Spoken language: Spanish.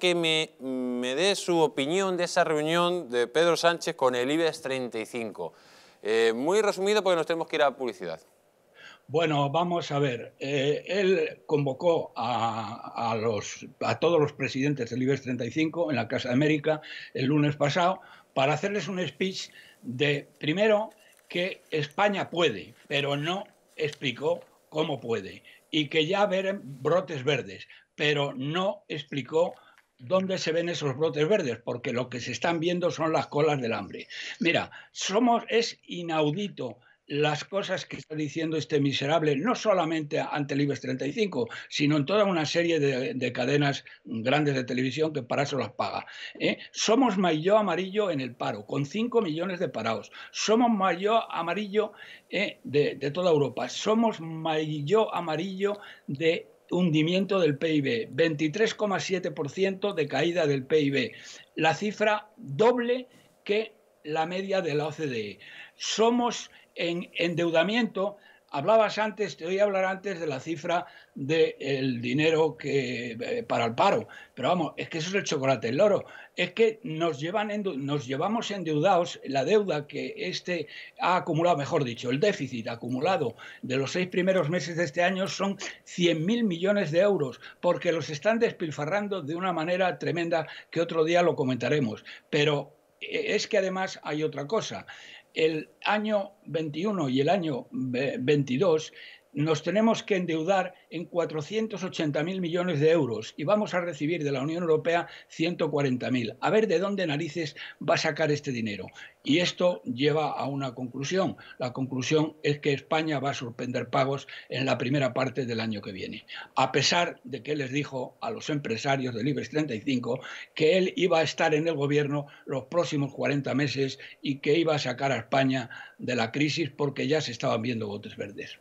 que me, dé su opinión de esa reunión de Pedro Sánchez con el IBEX 35. Eh, muy resumido porque nos tenemos que ir a publicidad. Bueno, vamos a ver. Eh, él convocó a, los, a todos los presidentes del IBEX 35 en la Casa de América el lunes pasado para hacerles un speech de, primero, que España puede, pero no explicó cómo puede, y que ya verán brotes verdes, pero no explicó dónde se ven esos brotes verdes, porque lo que se están viendo son las colas del hambre. Mira, somos, es inaudito las cosas que está diciendo este miserable, no solamente ante el IBEX 35, sino en toda una serie de, cadenas grandes de televisión que para eso las paga. ¿eh? Somos mayor amarillo en el paro, con 5 millones de parados. Somos mayor amarillo ¿eh? de, toda Europa. Somos mayor amarillo de hundimiento del PIB, 23,7% de caída del PIB, la cifra doble que la media de la OCDE. Somos en endeudamiento Hablabas antes, te oí hablar antes de la cifra del dinero que, eh, para el paro, pero vamos, es que eso es el chocolate el loro. Es que nos, llevan nos llevamos endeudados la deuda que este ha acumulado, mejor dicho, el déficit acumulado de los seis primeros meses de este año son 100.000 millones de euros, porque los están despilfarrando de una manera tremenda que otro día lo comentaremos. Pero eh, es que además hay otra cosa el año 21 y el año 22 nos tenemos que endeudar en 480.000 millones de euros y vamos a recibir de la Unión Europea 140.000. A ver de dónde narices va a sacar este dinero. Y esto lleva a una conclusión. La conclusión es que España va a suspender pagos en la primera parte del año que viene, a pesar de que les dijo a los empresarios del IBEX 35 que él iba a estar en el gobierno los próximos 40 meses y que iba a sacar a España de la crisis porque ya se estaban viendo botes verdes.